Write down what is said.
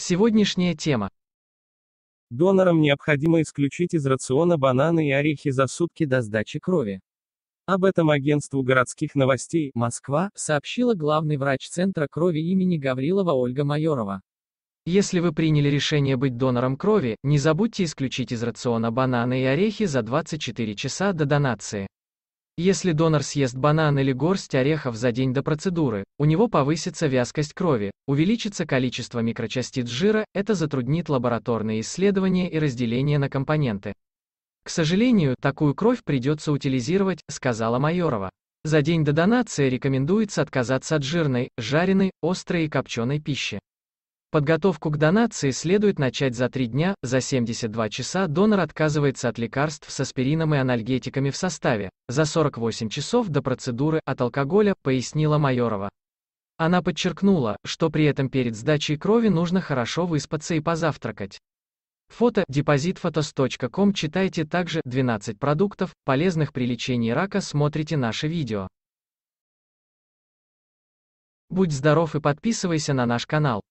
Сегодняшняя тема. Донорам необходимо исключить из рациона бананы и орехи за сутки до сдачи крови. Об этом агентству городских новостей «Москва» сообщила главный врач Центра крови имени Гаврилова Ольга Майорова. Если вы приняли решение быть донором крови, не забудьте исключить из рациона бананы и орехи за 24 часа до донации. Если донор съест банан или горсть орехов за день до процедуры, у него повысится вязкость крови, увеличится количество микрочастиц жира, это затруднит лабораторные исследования и разделение на компоненты. К сожалению, такую кровь придется утилизировать, сказала Майорова. За день до донации рекомендуется отказаться от жирной, жареной, острой и копченой пищи. Подготовку к донации следует начать за 3 дня, за 72 часа донор отказывается от лекарств с аспирином и анальгетиками в составе, за 48 часов до процедуры от алкоголя, пояснила Майорова. Она подчеркнула, что при этом перед сдачей крови нужно хорошо выспаться и позавтракать. Фото depositphotos.com читайте также 12 продуктов, полезных при лечении рака смотрите наше видео. Будь здоров и подписывайся на наш канал.